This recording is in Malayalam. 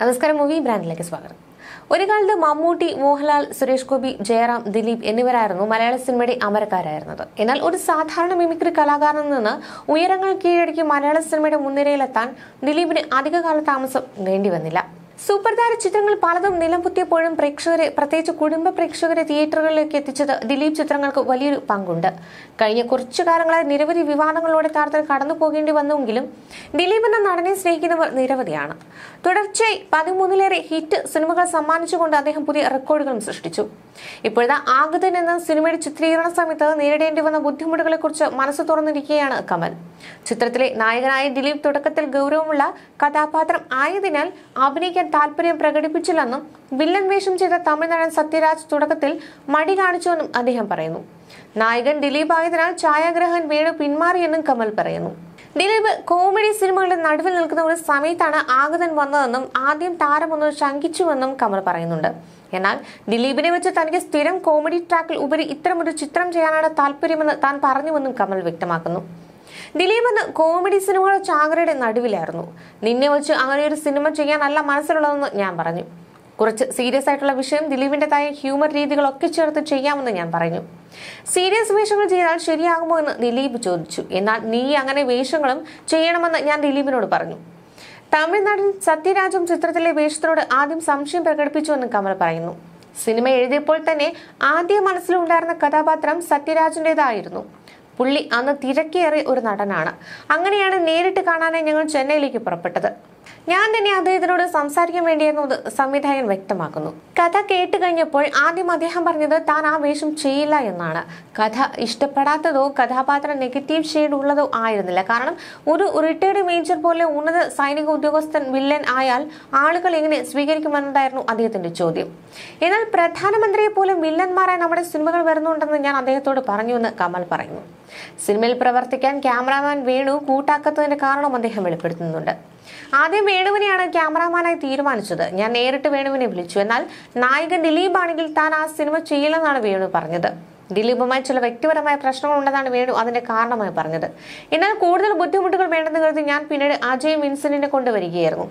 നമസ്കാരം മൂവി ബ്രാൻഡിലേക്ക് സ്വാഗതം ഒരു കാലത്ത് മമ്മൂട്ടി മോഹൻലാൽ സുരേഷ് ഗോപി ജയറാം ദിലീപ് എന്നിവരായിരുന്നു മലയാള സിനിമയുടെ അമരക്കാരായിരുന്നത് എന്നാൽ ഒരു സാധാരണ മിമിക്രി കലാകാരനിൽ നിന്ന് ഉയരങ്ങൾ കീഴടക്കി മലയാള സിനിമയുടെ മുൻനിരയിലെത്താൻ ദിലീപിന് അധികകാല താമസം വേണ്ടി വന്നില്ല സൂപ്പർ താര ചിത്രങ്ങൾ പലതും നിലംപുത്തിയപ്പോഴും പ്രേക്ഷകരെ പ്രത്യേകിച്ച് കുടുംബ പ്രേക്ഷകരെ തിയേറ്ററുകളിലേക്ക് എത്തിച്ചത് ദിലീപ് ചിത്രങ്ങൾക്ക് വലിയൊരു പങ്കുണ്ട് കഴിഞ്ഞ കുറച്ചു കാലങ്ങളായി നിരവധി വിവാദങ്ങളോടെ താരത്തിൽ കടന്നു പോകേണ്ടി വന്നുവെങ്കിലും ദിലീപ് എന്ന നടനെ സ്നേഹിക്കുന്നവർ നിരവധിയാണ് തുടർച്ചയായി പതിമൂന്നിലേറെ ഹിറ്റ് സിനിമകൾ സമ്മാനിച്ചുകൊണ്ട് അദ്ദേഹം പുതിയ റെക്കോർഡുകളും സൃഷ്ടിച്ചു ഇപ്പോഴത്തെ ആഗതൻ എന്ന സിനിമയുടെ ചിത്രീകരണ സമയത്ത് നേരിടേണ്ടി വന്ന ബുദ്ധിമുട്ടുകളെക്കുറിച്ച് മനസ്സ് തുറന്നിരിക്കുകയാണ് കമൽ ചിത്രത്തിലെ നായകനായ ദിലീപ് തുടക്കത്തിൽ ഗൗരവമുള്ള കഥാപാത്രം ആയതിനാൽ അഭിനയിക്കാൻ താല്പര്യം പ്രകടിപ്പിച്ചില്ലെന്നും വില്ലൻ വേഷം ചെയ്ത തമിഴ്നാടൻ സത്യരാജ് തുടക്കത്തിൽ മടി കാണിച്ചുവെന്നും അദ്ദേഹം പറയുന്നു നായകൻ ദിലീപ് ആയതിനാൽ ഛായാഗ്രഹൻ വേണു പിന്മാറിയെന്നും കമൽ പറയുന്നു ദിലീപ് കോമഡി സിനിമകളുടെ നടുവിൽ നിൽക്കുന്ന ഒരു സമയത്താണ് ആഗതൻ വന്നതെന്നും ആദ്യം താരമൊന്ന് ശങ്കിച്ചുവെന്നും കമൽ പറയുന്നുണ്ട് എന്നാൽ ദിലീപിനെ വെച്ച് തനിക്ക് സ്ഥിരം കോമഡി ട്രാക്കിൽ ഉപരി ഇത്തരമൊരു ചിത്രം ചെയ്യാനാണ് താല്പര്യമെന്ന് താൻ പറഞ്ഞുവെന്നും കമൽ വ്യക്തമാക്കുന്നു ദിലീപ് എന്ന് കോമഡി സിനിമകൾ ചാകരയുടെ നടുവിലായിരുന്നു നിന്നെ വെച്ച് അങ്ങനെ ഒരു സിനിമ ചെയ്യാനല്ല മനസ്സിലുള്ളതെന്ന് ഞാൻ പറഞ്ഞു കുറച്ച് സീരിയസ് ആയിട്ടുള്ള വിഷയം ദിലീപിൻ്റെതായ ഹ്യൂമർ രീതികളൊക്കെ ചേർത്ത് ചെയ്യാമെന്ന് ഞാൻ പറഞ്ഞു സീരിയസ് വേഷങ്ങൾ ചെയ്താൽ ശരിയാകുമോ എന്ന് ദിലീപ് ചോദിച്ചു എന്നാൽ നീ അങ്ങനെ വേഷങ്ങളും ചെയ്യണമെന്ന് ഞാൻ ദിലീപിനോട് പറഞ്ഞു തമിഴ്നാട്ടിൽ സത്യരാജം ചിത്രത്തിലെ വേഷത്തിനോട് ആദ്യം സംശയം പ്രകടിപ്പിച്ചുവെന്ന് കമൽ പറയുന്നു സിനിമ എഴുതിയപ്പോൾ തന്നെ ആദ്യ മനസ്സിലുണ്ടായിരുന്ന കഥാപാത്രം സത്യരാജിൻ്റെതായിരുന്നു പുള്ളി അന്ന് തിരക്കേറിയ ഒരു നടനാണ് അങ്ങനെയാണ് നേരിട്ട് കാണാനായി ഞങ്ങൾ ചെന്നൈയിലേക്ക് പുറപ്പെട്ടത് ഞാൻ തന്നെ അദ്ദേഹത്തിനോട് സംസാരിക്കാൻ വേണ്ടിയെന്നത് സംവിധായകൻ വ്യക്തമാക്കുന്നു കഥ കേട്ട് കഴിഞ്ഞപ്പോൾ ആദ്യം അദ്ദേഹം പറഞ്ഞത് താൻ ആ വേഷം ചെയ്യില്ല എന്നാണ് കഥ ഇഷ്ടപ്പെടാത്തതോ കഥാപാത്രം നെഗറ്റീവ് ഷെയ്ഡ് ഉള്ളതോ ആയിരുന്നില്ല കാരണം ഒരു റിട്ടയർഡ് മേജർ പോലെ ഉന്നത സൈനിക ഉദ്യോഗസ്ഥൻ വില്ലൻ ആയാൽ ആളുകൾ എങ്ങനെ സ്വീകരിക്കുമെന്നതായിരുന്നു അദ്ദേഹത്തിന്റെ ചോദ്യം എന്നാൽ പ്രധാനമന്ത്രിയെ പോലും വില്ലന്മാരായി നമ്മുടെ സിനിമകൾ വരുന്നുണ്ടെന്ന് ഞാൻ അദ്ദേഹത്തോട് പറഞ്ഞു എന്ന് കമൽ പറയുന്നു സിനിമയിൽ പ്രവർത്തിക്കാൻ ക്യാമറാമാൻ വേണു കൂട്ടാക്കത്തതിന്റെ കാരണം അദ്ദേഹം വെളിപ്പെടുത്തുന്നുണ്ട് ആദ്യം വേണുവിനെയാണ് ക്യാമറാമാനായി തീരുമാനിച്ചത് ഞാൻ നേരിട്ട് വേണുവിനെ വിളിച്ചു എന്നാൽ നായകൻ ദിലീപാണെങ്കിൽ താൻ ആ സിനിമ ചെയ്യില്ലെന്നാണ് വേണു പറഞ്ഞത് ദിലീപുമായി ചില വ്യക്തിപരമായ പ്രശ്നങ്ങൾ ഉണ്ടെന്നാണ് വേണു അതിന്റെ കാരണമായി പറഞ്ഞത് എന്നാൽ കൂടുതൽ ബുദ്ധിമുട്ടുകൾ വേണ്ടെന്ന് കരുതി ഞാൻ പിന്നീട് അജയ് വിൻസെന്റിനെ കൊണ്ടുവരികയായിരുന്നു